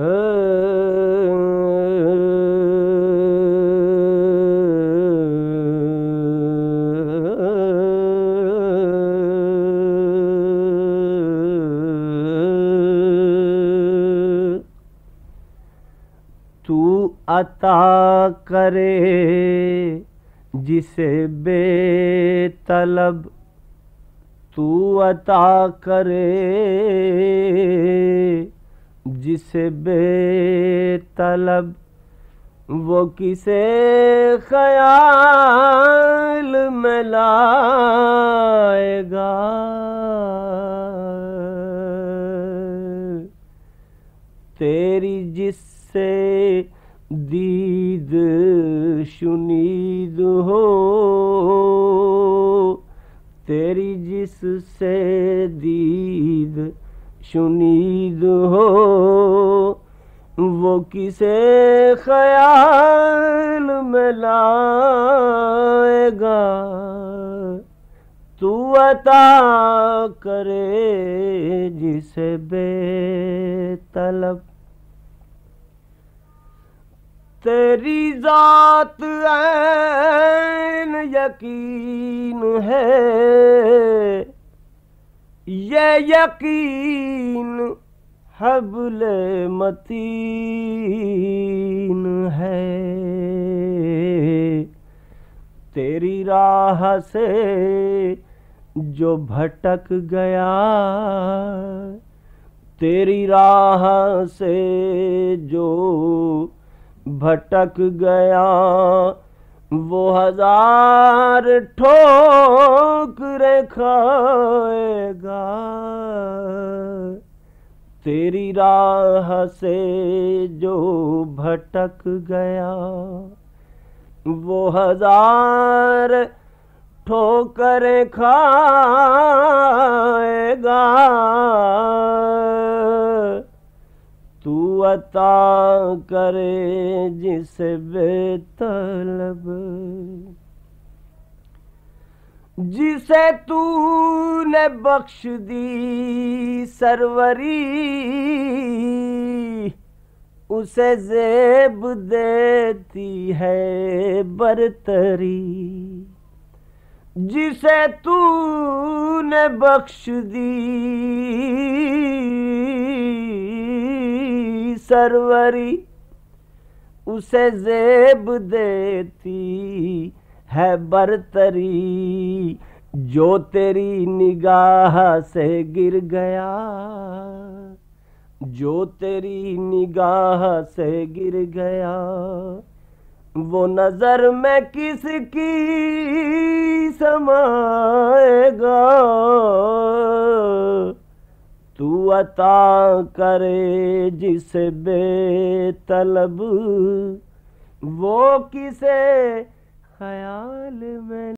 तू अता करे जिसे बेतलब तू अता करे जिसे बेतलब वो किसे ख्याल में लाएगा तेरी जिससे दीद सुनीद हो तेरी जिससे दीद शुनीद हो वो किसे ख्याल में लाएगा तू अता करे जिसे बेतलब तेरी जात ऐन यकीन है ये यकीन हबल मतीन है तेरी राह से जो भटक गया तेरी राह से जो भटक गया वो हजार ठोक नजरें खाएगा तेरी राह से जो भटक गया वो हजार ठोकर खाएगा तू अता करे जिस बेतलब जिसे तूने बख्श दी सरवरी उसे जेब देती है बरतरी जिसे तूने बख्श दी सरवरी उसे जेब देती है बरतरी जो तेरी निगाह से गिर गया जो तेरी निगाह से गिर गया वो नज़र में किसकी समाएगा तू अता करे जिसे बेतलब वो किसे ख्याल में